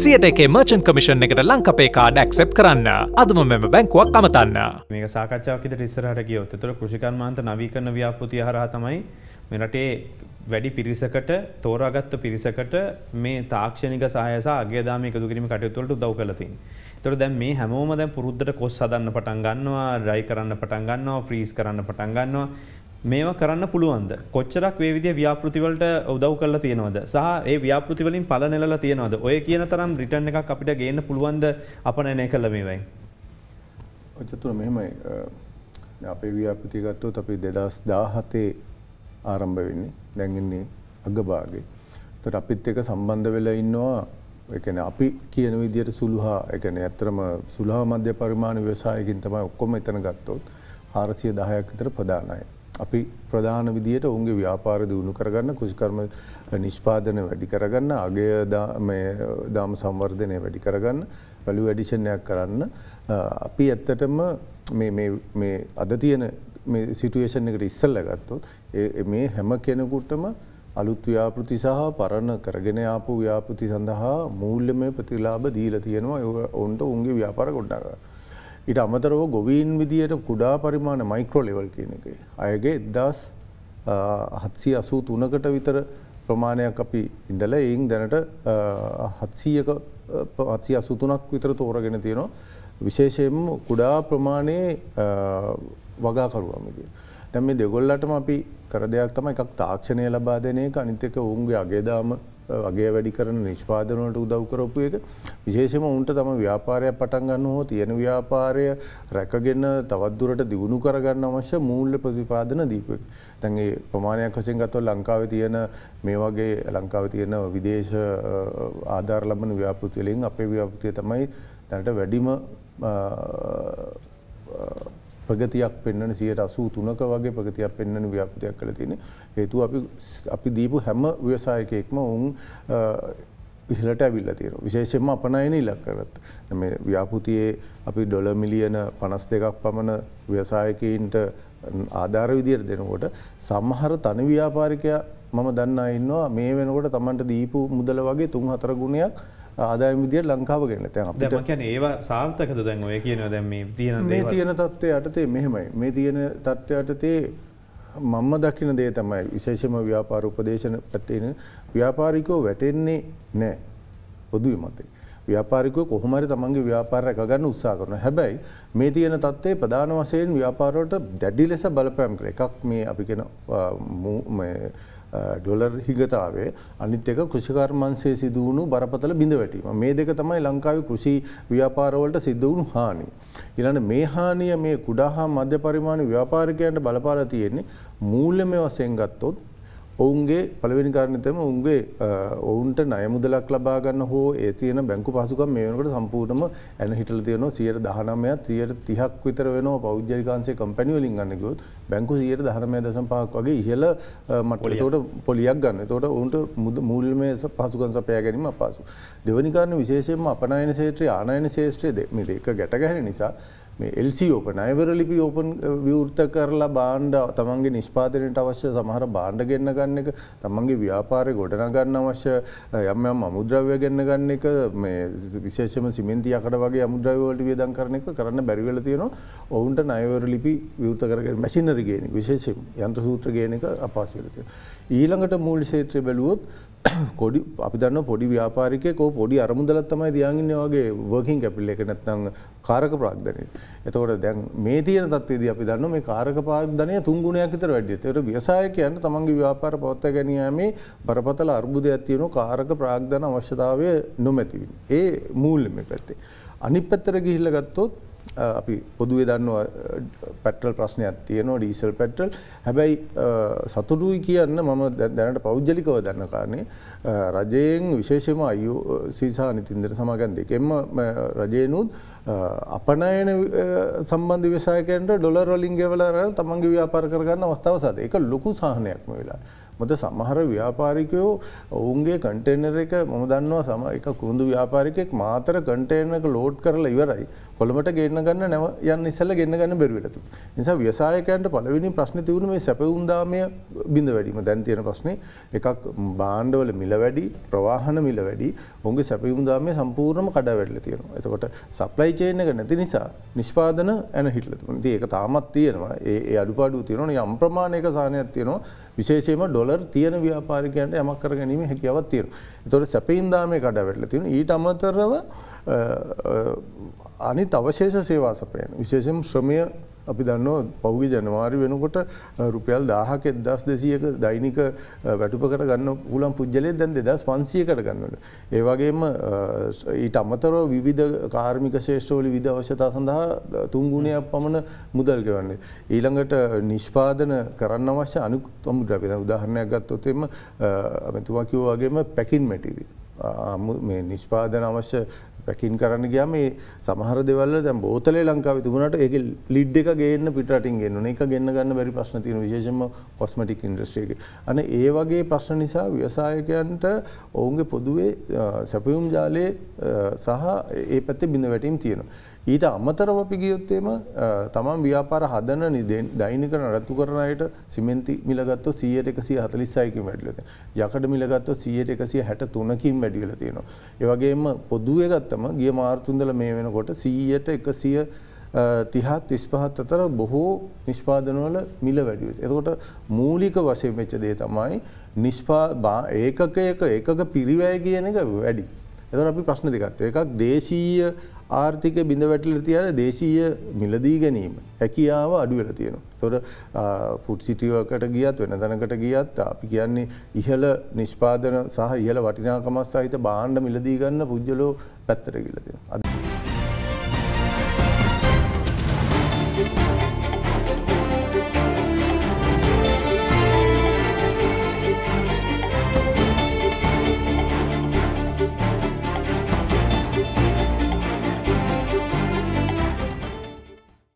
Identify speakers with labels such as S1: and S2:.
S1: සියට එකේ මර්චන් කමිෂන් එකට ලංකපේ කාඩ ඇක්සෙප් කරන්න අදම මෙම බැංකුවක් අමතන්න මේ සාකච්ඡාවකිට රිස්සරහට ගියොත් එතකොට කෘෂිකර්මාන්ත නවීකරණ ව්‍යාපෘතිය හරහා තමයි මේ රටේ වැඩි පිරිසකට තෝරාගත්ත පිරිසකට මේ තාක්ෂණික සහාය සහ අගයදාම එකතු කිරීම කටයුතු වලට උදව් කරලා තියෙනවා. ඒතකොට දැන් මේ හැමෝම දැන් පුරුද්දට කොස් හදන්න පටන් ගන්නවා, ඩ්‍රයි කරන්න පටන් ගන්නවා, ෆ්‍රීස් කරන්න පටන් ගන්නවා. මේව කරන්න පුළුවන්ද කොච්චරක් මේ විදිය ව්‍යාපෘතිවලට උදව් කරලා තියෙනවද සහ ඒ ව්‍යාපෘති වලින් ඵල නෙලලා තියෙනවද ඔය කියන තරම් රිටර්න් එකක් අපිට ගේන්න පුළුවන්ද අපනයනය කළ මේවයි
S2: ඔච්චතුර මෙහෙමයි අපේ ව්‍යාපෘති ගත්තොත් අපි 2017 ආරම්භ වෙන්නේ දැන් ඉන්නේ අගභාගේ එතකොට අපිත් එක්ක සම්බන්ධ වෙලා ඉන්නවා ඒ කියන්නේ අපි කියන විදියට සුළුහා ඒ කියන්නේ ඇත්තටම සුළුහා මධ්‍ය පරිමාණ ව්‍යවසායකින් තමයි ඔක්කොම එතන ගත්තොත් 410ක් විතර ප්‍රධානයි අපි ප්‍රධාන විදියට ඔවුන්ගේ ව්‍යාපාර දියුණු කරගන්න කුසිකර්ම නිෂ්පාදන වැඩි කරගන්න අගය දාම සංවර්ධනය වැඩි කරගන්න වැලු වැඩිෂණයක් කරන්න අපි ඇත්තටම අද තියෙන සිටුවේෂන් එකට ඉස්සල්ල ගත්තොත් මේ හැම කෙනෙකුටම අලුත් ව්‍යාපෘති සහ පරණ කරගෙන ආපු ව්‍යාපෘති සඳහා මූල්‍යමය ප්‍රතිලාභ දීලා තියෙනවා ඔවුන්ට උන්ගේ ව්‍යාපාර ගොඩනගා ගන්න. ඉට අමතරව ගොවීන් විදියට කුඩා පරිමාණ මයික්‍රෝ ලෙවල් කියන එක. අයගේ එද්දස් හත්සී අසූ තුනකට විතර ප්‍රමාණයක් අපි ඉඳල එයින් දැනට හත්සීයක පත්සි අසුතුනක් විතර තෝරගෙන තියෙනවා. විශේෂයෙන් කුඩා ප්‍රමාණයේ වගාකරුවමගේ. දැම මේ දෙගොල්ලටම අපි කර දෙයක් තම එකක් තාක්ෂණය ලබා දෙන එක අනිතක ඔවුන්ගේ අගේදාම වගේ වැඩි කරන නිෂ්පාදනවලට උදව්කරපු එක විශේෂම උන්ට තම ව්‍යාපාරයක් පටන් ගන්න හෝ තියෙන ව්‍යාපාරය රැකගෙන තවත්දුරට දියුණු කරගන්න අවශ්‍ය මූල්‍ය ප්‍රතිපාදන දීපක. දැන් ඒ ප්‍රමාණයක් වශයෙන් ගත්තොත් ලංකාවේ තියෙන මේ වගේ ලංකාවේ තියෙන විදේශ ආධාර ලබන ව්‍යාපෘති වලින් අපේ ව්‍යාපෘතිය තමයි දැනට වැඩිම ප්‍රගතියක් පෙන්වන 183ක වගේ ප්‍රගතියක් පෙන්වන ව්‍යාපෘතියක් කරලා තියෙන. හේතුව අපි අපි දීපු හැම ව්‍යවසායකයෙක්ම උන් ඉහලට ඇවිල්ලා තියෙනවා. විශේෂයෙන්ම අපනයන ඉලක්ක කරත්. මේ ව්‍යාපෘතියේ අපි ඩොලර් මිලියන 52ක් පමණ ව්‍යවසායකයින්ට ආධාර විදියට දෙනකොට සමහර තනි ව්‍යාපාරිකයා මම දන්නා ඉන්නවා මේ වෙනකොට Tamanට දීපු මුදල වගේ 3-4 ගුණයක් ආදායම විදියට ලංකාව ගෙනල්ලා. දැන් අපිට දැන්
S1: කියන්නේ ඒවා සාර්ථකද දැන් ඔය කියනවා දැන් මේ තියෙන මේ තියෙන
S2: தත්ත්වය යටතේ මෙහෙමයි. මේ තියෙන தත්ත්වය යටතේ මම දකින දේ තමයි විශේෂම ව්‍යාපාර උපදේශන පැත්තේ ව්‍යාපාරිකෝ වැටෙන්නේ නැහැ. පොදුවේ මතේ. ව්‍යාපාරිකය කොහොමරි තමන්ගේ ව්‍යාපාර රැකගන්න උත්සා කරන හැබැයි මේ තියෙන තත්ත්වේ ප්‍රධාන වශයෙන් ව්‍යාපාරවට දැඩි ලෙස බලපෑම් කළ එකක් මේ අපි කෙන ඩොලර් හිගතාවේ අනිත් එක කෘෂිකර්මන්සේ සිදුවුණු බරපතල බිඳ වැටීම. මේ දෙක තමයි ලංකාවේ කෘෂි ව්‍යාපාරවලට සිද්ධ වුණු හානි. ඊළඟ මේ හානිය මේ කුඩා හා මධ්‍ය පරිමාණ ව්‍යාපාරිකයන්ට බලපාලා තියෙන්නේ මූල්‍යමය වශයෙන් ගත්තොත් ඔවුන්ගේ පළවෙනි කාරණේ තමයි ඔවුන්ගේ ඔවුන්ට ණය මුදලක් ලබා ගන්න හෝ ඒ තියෙන බැංකු පහසුකම් මේ වෙනකොට සම්පූර්ණයෙන්ම ඇන හිටලා තියෙනවා 119ක් 30ක් විතර වෙනවා පෞද්ගලිකාංශයේ කම්පැනි වලින් ගන්න ගියොත් බැංකු 119.5ක් වගේ ඉහළ මට්ටමට ඒකට පොලියක් ගන්න. ඒකට ඔවුන්ට මූල්‍යමය පහසුකම් සපයා ගැනීම අපහසු. දෙවනි කාරණේ විශේෂයෙන්ම අපනයන ක්ෂේත්‍රය ආනයන ක්ෂේත්‍රය මේ දෙක ගැටගැහෙන නිසා එල්සි ඕපන අයවරලිපි ඕපන් විවෘත කරලා බාණ්ඩ තමන්ගේ නිෂ්පාදනයට අවශ්‍ය සමහර බාණ්ඩ ගන්න ගන්න එක තමන්ගේ ව්‍යාපාරය ගොඩනගන්න අවශ්‍ය uh, යම් යම් අමුද්‍රව්‍ය ගන්න ගන්න එක මේ විශේෂම සිමෙන්ති යකඩ වගේ අමුද්‍රව්‍ය වලට වියදම් කරන එක කරන්න බැරි වෙලා තියෙනවා ඔවුන්ට ණයවරලිපි විවෘත කරගෙන මැෂිනරි ගේන එක විශේෂයෙන් යන්ත්‍ර සූත්‍ර ගේන එක අපහසු වෙලා තියෙනවා ඊළඟට මූල්‍ය ක්ෂේත්‍රය බැලුවොත් කොඩි අපි දන්න පොඩි ව්‍යාපාරිකයකෝ පොඩි අරමුදලත් තමයි දයාගන්න වගේ වර්කින් කැපිල්ල එක නැත්නම් කාරක ප්‍රාග්ධනය. එතකොට දැන් මේ තියෙන තත්වේදී අපි දන්න මේ කාරක පාග්ධනය තුන්ගුණයක් විතර වැඩි. ඒතර ව්‍යවසායකයන්ට තමන්ගේ ව්‍යාපාර පවත්වා ගැනීමේ බරපතල අර්බුදයක් තියෙන කාරක ප්‍රාග්ධන අවශ්‍යතාවය නොමැති ඒ මූල්‍යමේ පැත්තේ. අනිත් පැත්තට ගිහිල්ලා ගත්තොත් අපි පොදුවේ දන්නවා පැටල් ප්‍රශ්නයක් තියෙනවා ඩීසල් පැටල් හැබැයි සතුටුයි කියන්න මම දැනට පෞද්ගලිකව දන්න කාරණේ රජයෙන් විශේෂම අයෝ සීසා නිතින්දර සමාගම් දෙකෙන්ම රජේනුත් අපනයන සම්බන්ධ විශයකන්ට ඩොලර් රොලින් ගෙවලරන තමන්ගේ ව්‍යාපාර කරගන්න අවස්ථාව සද එක ලොකු සාහනයක්ම වෙලා. මොද සමහර ව්‍යාපාරිකයෝ ඔවුන්ගේ කටේනර එක මොම දන්නවා සම එක කුරුදු ව්‍යාපාරිකෙක් මාතර කටේනක ලෝඩ් කරලා ඉවරයි කොළමට ගන්න ගන්න නැව යන්න ඉසල්ල ගන්න ගන්න බැරිවෙලතු. නිසා ව්‍යසායකන්ට පලවෙනි ප්‍රශ්න තිවුණු මේ සැපවුන්දාමය බිඳ වැඩීම දැන්තියන ප්‍රශ්නේ එකක් බාණ්ඩවල මිල වැඩි ප්‍රවාහන මිල වැඩි ඔුන්ගේ සැපවුන්දාමය සම්පූර්ණම කඩා වැඩල තියෙනවා. එතකොට සප්ලයි සප්ලයිචයන එක නැති නිසා නිෂ්පාදන ඇන හිටලතු ති ඒක තාමත් තියෙනවා ඒ අඩුපාඩු තියෙනවන යම් ප්‍රමාණයක සානයක් තියෙනවා විශේෂයම ඩොලර් තියෙන ව්‍යාපාරිකයන්ට යමක් කර ගැනීම හැකියාවත් තියෙන. තොට සැපයින්දාමේ කඩ වැටල තියෙන ඊට අමතරව අනි තවශේෂ සේවාසපයන විශේෂම ශ්‍රමය අපි දන්න පහුගේ ජනවාරි වෙනකොට රුපියල් දාහක එදස් දෙසියක දෛනික වැටුපකට ගන්න පුලන් පුද්ජලය දැන් දෙදස් පන්සියකට ගන්නට. ඒවගේම ඊට අමතරෝ විධ කාර්මික ශේෂ්ඨෝලි විධ අවශ්‍යතා සඳහා තුන්ගුණයක් පමණ මුදල් ගවන්නේ. ඊළඟට නිෂ්පාදන කරන්න අවශ්‍ය අනුක් තොම් ්‍රපිත උදාහරණයක් ගත්තොතෙම ඇතුවා කිව්වාගේම පැකින් මැටිරිය. මේ නිෂ්පාදන අවශ්‍ය පැකින් කරන්න ගියා මේ සමහර දෙවල්ල දැන් බෝතලේ ලංකාවේ තිබුණාට ඒකේ ලිඩ් එක ගේන්න පිටරටින් ගෙන්න එක ගෙන්න ගන්න බැරි ප්‍රශ්න තියෙන විශේෂයෙන්ම කොස්මටික් ඉන්ඩස්ට්‍රි එකේ. අනේ ඒ වගේ ප්‍රශ්න නිසා ව්‍යවසායකයන්ට ඔවුන්ගේ පොදුවේ සැපයුම් ජාලයේ සහ ඒ පැත්තේ බිඳ වැටීම් තියෙනවා. ඊට අමතරව අපි ගියොත් එම තමන් ව්‍යාපාර හදන නිදෙන් දෛනික නඩත්තු කරන අයට සිමෙන්ති මිල ගත්තොත් 100% කින් වැඩිලා තියෙනවා. යකඩ මිල ගත්තොත් 100% කින් වැඩි වෙලා තියෙනවා. ඒ වගේම පොදුවේ ගත්තම ගිය මාර්තු ඉඳලා මේ වෙනකොට 100ට 30ත් 35ත් අතර බොහෝ නිෂ්පාදනවල මිල වැඩි වෙනවා. එතකොට මූලික වශයෙන් වෙච්ච දේ තමයි නිෂ්පා ඒකකයක ඒකක පිරිවැය කියන එක වැඩි. එතකොට අපි ප්‍රශ්න දෙකක් තියෙනවා. එකක් දේශීය ආර්ථික බිඳ වැටල තියන දේශීය මිලදී ගැනීම හැකියාව අඩුවෙල තියෙනවා. තොර පුට් සිටියකට ගියත් වෙන දැනකට ගියත් අපි කියන්නේ ඉහළ නිෂ්පාදන සහ ඉහළ වටිනාකමස් සහිත බාණ්ඩ මිලදී ගන්න පුද්ගලෝ පැත්තර ගිල තියෙන. අද